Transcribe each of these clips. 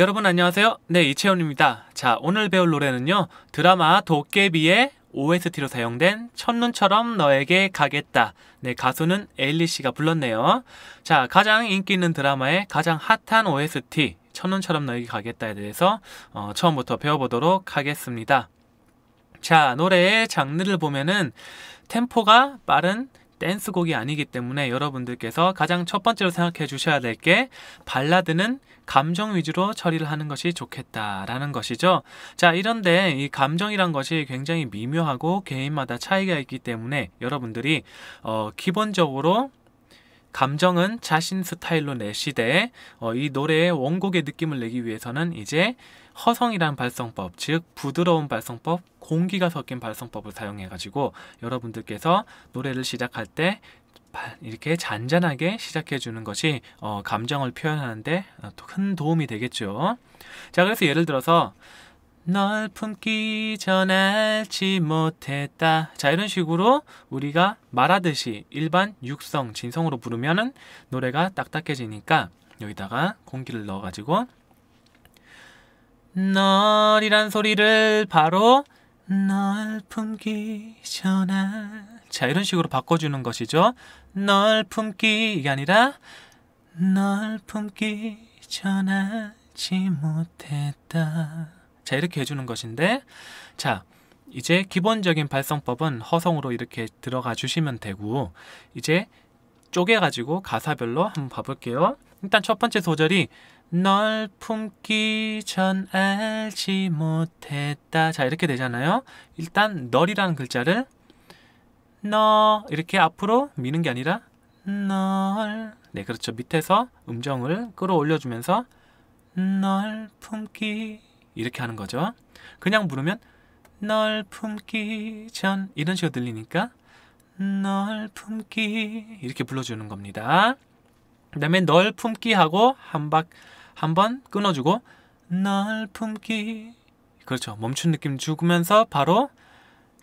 여러분 안녕하세요. 네, 이채훈입니다. 자, 오늘 배울 노래는요. 드라마 도깨비의 OST로 사용된 첫눈처럼 너에게 가겠다. 네, 가수는 에일리 씨가 불렀네요. 자, 가장 인기 있는 드라마의 가장 핫한 OST 첫눈처럼 너에게 가겠다에 대해서 어, 처음부터 배워보도록 하겠습니다. 자, 노래의 장르를 보면은 템포가 빠른 댄스곡이 아니기 때문에 여러분들께서 가장 첫 번째로 생각해 주셔야 될 게 발라드는 감정 위주로 처리를 하는 것이 좋겠다라는 것이죠. 자, 이런데 이 감정이란 것이 굉장히 미묘하고 개인마다 차이가 있기 때문에 여러분들이 어, 기본적으로 감정은 자신 스타일로 내시되 어, 이 노래의 원곡의 느낌을 내기 위해서는 이제 허성이란 발성법, 즉 부드러운 발성법, 공기가 섞인 발성법을 사용해 가지고 여러분들께서 노래를 시작할 때 이렇게 잔잔하게 시작해 주는 것이 어, 감정을 표현하는데 어, 큰 도움이 되겠죠. 자, 그래서 예를 들어서 널 품기 전 알지 못했다. 자, 이런 식으로 우리가 말하듯이 일반 육성, 진성으로 부르면은 노래가 딱딱해지니까 여기다가 공기를 넣어가지고 널이란 소리를 바로 널 품기 전에 자 이런 식으로 바꿔주는 것이죠. 널 품기 가 아니라 널 품기 전하지 못했다. 자 이렇게 해주는 것인데 자 이제 기본적인 발성법은 허성으로 이렇게 들어가 주시면 되고 이제 쪼개가지고 가사별로 한번 봐볼게요. 일단 첫 번째 소절이 널 품기 전 알지 못했다. 자, 이렇게 되잖아요. 일단 널이라는 글자를 너 이렇게 앞으로 미는 게 아니라 널 네, 그렇죠. 밑에서 음정을 끌어올려 주면서 널 품기 이렇게 하는 거죠. 그냥 부르면 널 품기 전 이런 식으로 들리니까 널 품기 이렇게 불러주는 겁니다. 그 다음에 널 품기 하고 한박 한번 끊어주고 널 품기 그렇죠 멈춘 느낌 주면서 바로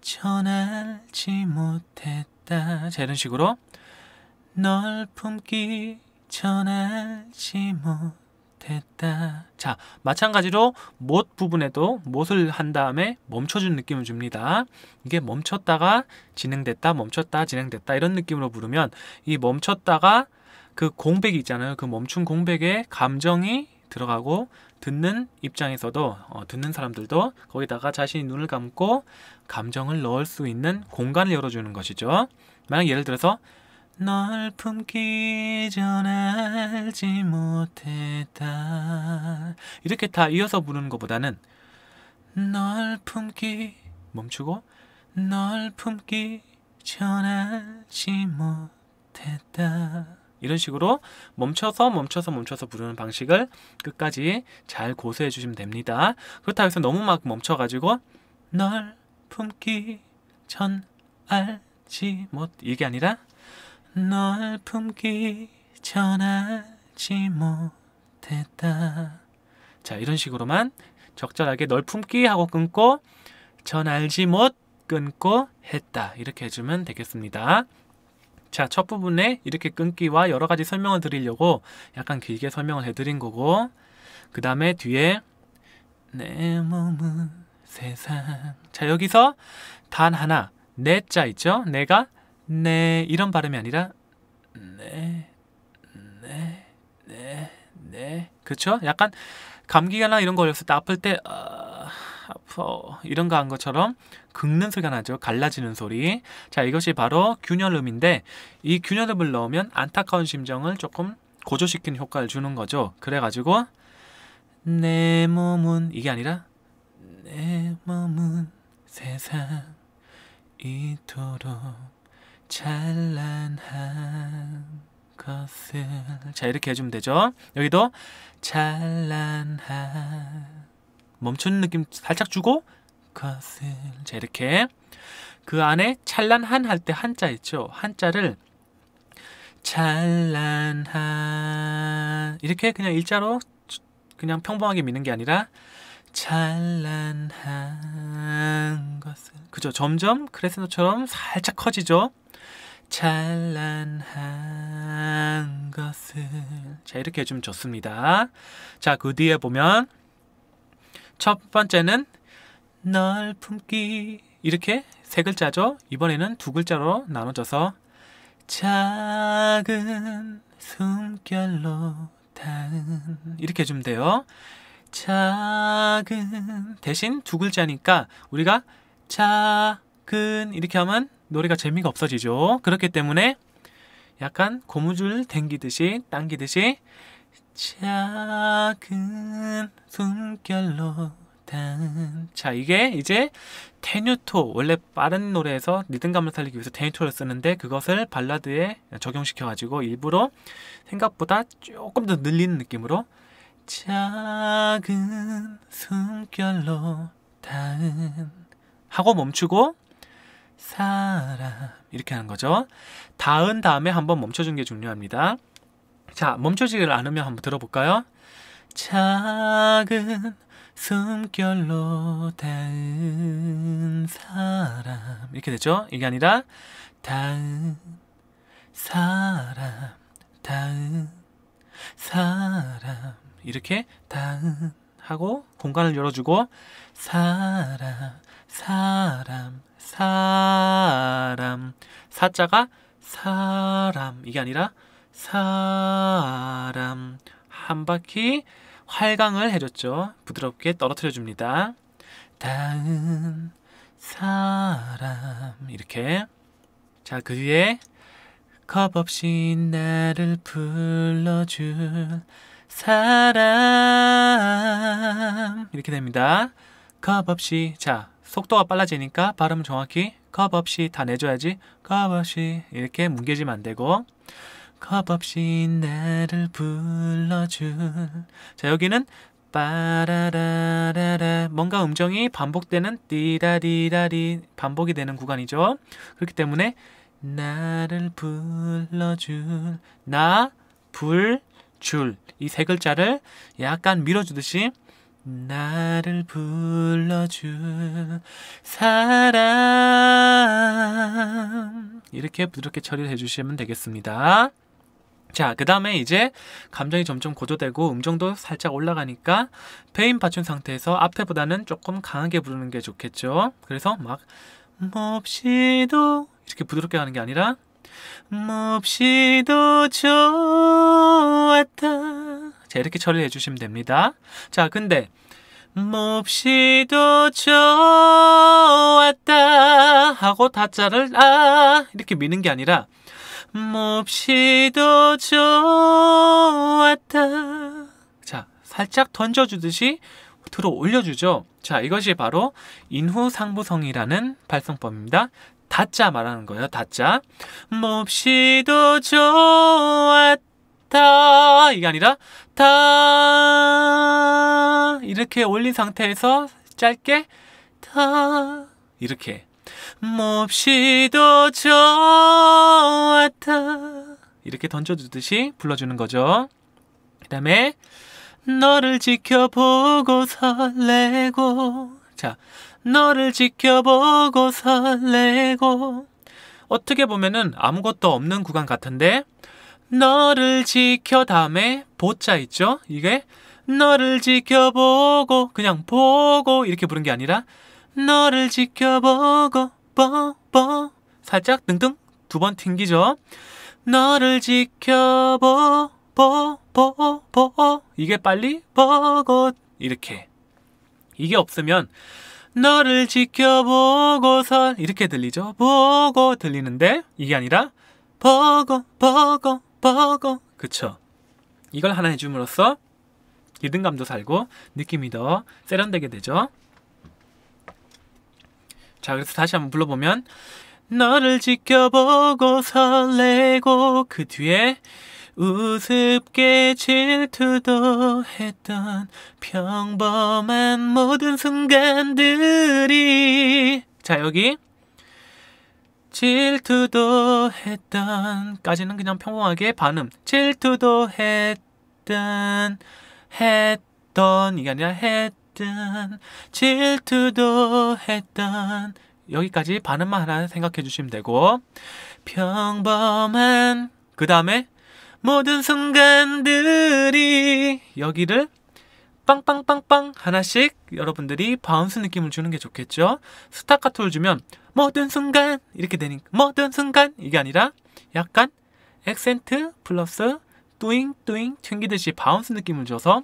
전하지 못했다 자 이런 식으로 널 품기 전하지 못했다 자 마찬가지로 못 부분에도 못을 한 다음에 멈춰준 느낌을 줍니다 이게 멈췄다가 진행됐다 멈췄다 진행됐다 이런 느낌으로 부르면 이 멈췄다가 그 공백이 있잖아요. 그 멈춘 공백에 감정이 들어가고 듣는 입장에서도 어, 듣는 사람들도 거기다가 자신이 눈을 감고 감정을 넣을 수 있는 공간을 열어주는 것이죠. 만약 예를 들어서 널 품기 전 알지 못했다 이렇게 다 이어서 부르는 것보다는 널 품기 멈추고 널 품기 전 알지 못했다 이런 식으로 멈춰서 멈춰서 멈춰서 부르는 방식을 끝까지 잘 고수해 주시면 됩니다. 그렇다고 해서 너무 막 멈춰가지고 널 품기 전 알지 못 이게 아니라 널 품기 전 알지 못했다 자 이런 식으로만 적절하게 널 품기 하고 끊고 전 알지 못 끊고 했다 이렇게 해주면 되겠습니다. 자, 첫 부분에 이렇게 끊기와 여러 가지 설명을 드리려고 약간 길게 설명을 해드린 거고 그 다음에 뒤에 내 몸은 세상 자, 여기서 단 하나 내자 네 있죠? 내가 내 네, 이런 발음이 아니라 내, 내, 내, 내 그쵸? 약간 감기나 가 이런 거 걸렸을 때 아플 때 어, 아퍼 이런 거 한 것처럼 긁는 소리가 나죠. 갈라지는 소리. 자 이것이 바로 균열음인데 이 균열음을 넣으면 안타까운 심정을 조금 고조시키는 효과를 주는 거죠. 그래가지고 내 몸은 이게 아니라 내 몸은 세상 이토록 찬란한 것을 자 이렇게 해주면 되죠. 여기도 찬란한 멈춘 느낌 살짝 주고 가슴 자 이렇게 그 안에 찬란한 할 때 한자 있죠 한자를 찬란한 이렇게 그냥 일자로 그냥 평범하게 미는 게 아니라 찬란한 것은 그죠 점점 크레센도처럼 살짝 커지죠 찬란한 것은자 이렇게 해주면 좋습니다 자그 뒤에 보면 첫 번째는 널 품기 이렇게 세 글자죠. 이번에는 두 글자로 나눠져서 작은 숨결로 닿은 이렇게 해주면 돼요. 작은 대신 두 글자니까 우리가 작은 이렇게 하면 노래가 재미가 없어지죠. 그렇기 때문에 약간 고무줄 당기듯이 당기듯이 작은 숨결로 단. 자 이게 이제 테뉴토 원래 빠른 노래에서 리듬감을 살리기 위해서 테뉴토를 쓰는데 그것을 발라드에 적용시켜 가지고 일부러 생각보다 조금 더 늘리는 느낌으로 작은 숨결로 닿은 하고 멈추고 사람 이렇게 하는 거죠 닿은 다음에 한번 멈춰준 게 중요합니다 자, 멈춰지를 않으면 한번 들어볼까요? 작은 숨결로 닿은 사람 이렇게 되죠? 이게 아니라 닿은 사람 닿은 사람 이렇게 닿은 하고 공간을 열어주고 사람 사람 사람 사자가 사람 이게 아니라 사람 한 바퀴 활강을 해줬죠. 부드럽게 떨어뜨려 줍니다. 다음 사람 이렇게 자그 뒤에 겁 없이 나를 불러줄 사람 이렇게 됩니다. 겁 없이 자 속도가 빨라지니까 발음 정확히 겁 없이 다 내줘야지 겁 없이 이렇게 뭉개지면 안 되고 겁없이 나를 불러줄 자 여기는 빠라라라라 뭔가 음정이 반복되는 띠라디라디 반복이 되는 구간이죠 그렇기 때문에 나를 불러줄 나 불 줄 이 세 글자를 약간 밀어주듯이 나를 불러줄 사람 이렇게 부드럽게 처리를 해주시면 되겠습니다. 자, 그 다음에 이제 감정이 점점 고조되고 음정도 살짝 올라가니까 페인 받춘 상태에서 앞에보다는 조금 강하게 부르는 게 좋겠죠. 그래서 막 몹시도 이렇게 부드럽게 하는 게 아니라 몹시도 좋았다 자 이렇게 처리해 주시면 됩니다 자 근데 몹시도 좋았다 하고 다자를아 이렇게 미는 게 아니라 몹시도 좋았다. 자, 살짝 던져주듯이 들어 올려주죠. 자, 이것이 바로 인후상부성이라는 발성법입니다. 다짜 말하는 거예요. 다짜. 몹시도 좋았다. 이게 아니라 다 이렇게 올린 상태에서 짧게 다 이렇게 몹시도 좋았다. 이렇게 던져주듯이 불러주는 거죠. 그 다음에, 너를 지켜보고 설레고. 자, 너를 지켜보고 설레고. 어떻게 보면은 아무것도 없는 구간 같은데, 너를 지켜 다음에 보자 있죠? 이게 너를 지켜보고 그냥 보고 이렇게 부른 게 아니라 너를 지켜보고 뽀뽀 살짝 등등 두 번 튕기죠 너를 지켜보 보보보 이게 빨리 보고 이렇게 이게 없으면 너를 지켜보고서 이렇게 들리죠 보고 들리는데 이게 아니라 보고 보고 보고 그쵸 이걸 하나 해줌으로써 리듬감도 살고 느낌이 더 세련되게 되죠 자 그래서 다시 한번 불러보면 너를 지켜보고 설레고 그 뒤에 우습게 질투도 했던 평범한 모든 순간들이 자 여기 질투도 했던 까지는 그냥 평범하게 반음 질투도 했던 했던 이게 아니라 했 했던 질투도 했던 여기까지 반음만 하나 생각해 주시면 되고 평범한 그 다음에 모든 순간들이 여기를 빵빵빵빵 하나씩 여러분들이 바운스 느낌을 주는 게 좋겠죠 스타카토를 주면 모든 순간 이렇게 되니까 모든 순간 이게 아니라 약간 액센트 플러스 뚜잉 뚜잉 튕기듯이 바운스 느낌을 줘서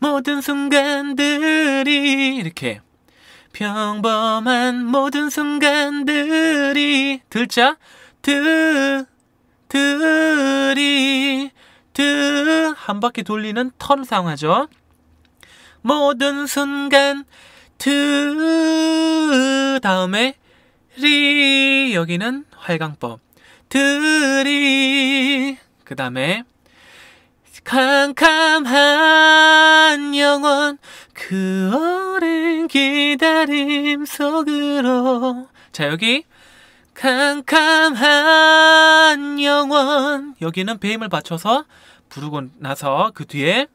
모든 순간들이 이렇게 평범한 모든 순간들이 들자 드 들이 드한 바퀴 돌리는 턴 상하죠. 모든 순간 드 다음에 리 여기는 활강법 들이 그 다음에 캄캄한 영혼 그 오랜 기다림 속으로 자 여기 캄캄한 영혼 여기는 배임을 받쳐서 부르고 나서 그 뒤에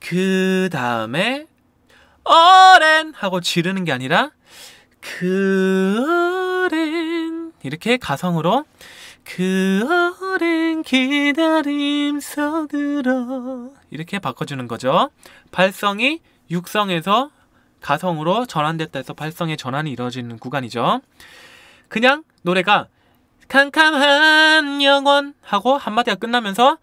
그 다음에 오랜 하고 지르는 게 아니라 그 오랜 이렇게 가성으로 그 오랜 기다림 속으로 이렇게 바꿔주는 거죠. 발성이 육성에서 가성으로 전환됐다 해서 발성의 전환이 이루어지는 구간이죠. 그냥 노래가 캄캄한 영원 하고 한마디가 끝나면서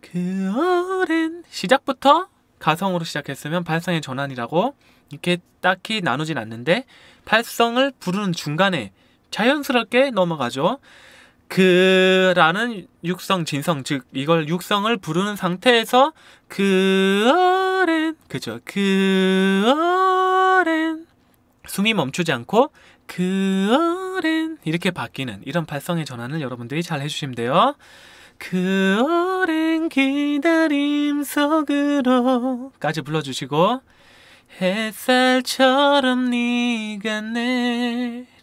그 오랜 시작부터 가성으로 시작했으면 발성의 전환이라고 이렇게 딱히 나누진 않는데 발성을 부르는 중간에 자연스럽게 넘어가죠. 그라는 육성 진성 즉 이걸 육성을 부르는 상태에서 그어렌 그죠 그어렌 숨이 멈추지 않고 그어렌 이렇게 바뀌는 이런 발성의 전환을 여러분들이 잘 해주시면 돼요 그어랜 기다림 속으로 까지 불러주시고 햇살처럼 네가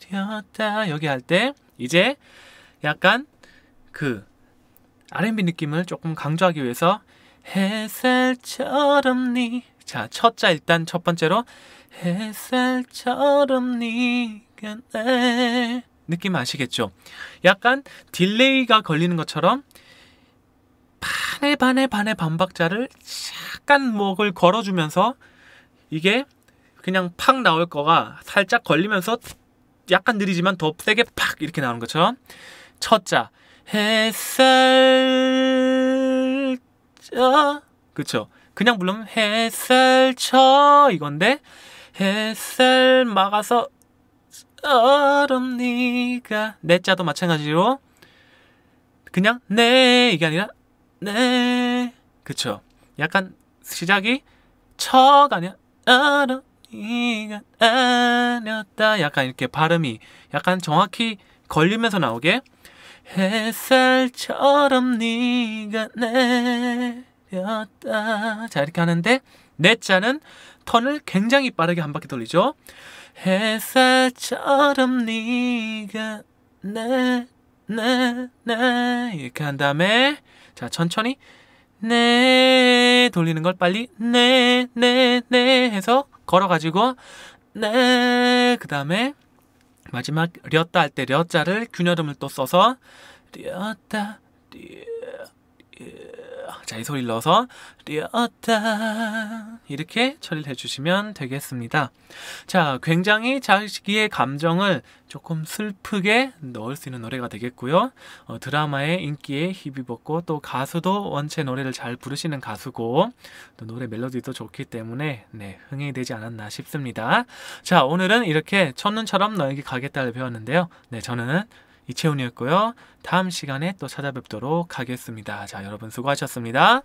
내렸다 여기 할 때 이제 약간 그 R&B 느낌을 조금 강조하기 위해서 햇살처럼 니 자, 첫 자 일단 첫 번째로 햇살처럼 니가 내 느낌 아시겠죠? 약간 딜레이가 걸리는 것처럼 반의 반의 반의 반박자를 약간 목을 걸어주면서 이게 그냥 팍 나올 거가 살짝 걸리면서 약간 느리지만 더 세게 팍 이렇게 나오는 것처럼 첫자 햇살자 그쵸 그냥 부르면 햇살쳐 이건데 햇살 막아서 얼음 니가 내 자도 마찬가지로 그냥 네 이게 아니라 네 그쵸 약간 시작이 처가 아니야 얼음 니가 아니었다 약간 이렇게 발음이 약간 정확히 걸리면서 나오게 햇살처럼 네가 내렸다 자 이렇게 하는데 내 자는 턴을 굉장히 빠르게 한 바퀴 돌리죠 햇살처럼 네가 내내내 이렇게 한 다음에 자 천천히 네 돌리는 걸 빨리 네 네네 네, 네 해서 걸어가지고 네 그 다음에 마지막 렸다 할때 렸자를 균열음을 또 써서 렸다 렸 자, 이 소리를 넣어서 뛰었다 이렇게 처리를 해주시면 되겠습니다. 자, 굉장히 자기의 감정을 조금 슬프게 넣을 수 있는 노래가 되겠고요. 어, 드라마의 인기에 힘입었고 또 가수도 원체 노래를 잘 부르시는 가수고 또 노래 멜로디도 좋기 때문에 네, 흥이 되지 않았나 싶습니다. 자, 오늘은 이렇게 첫눈처럼 너에게 가겠다를 배웠는데요. 네, 저는 이채훈이었고요. 다음 시간에 또 찾아뵙도록 하겠습니다. 자, 여러분 수고하셨습니다.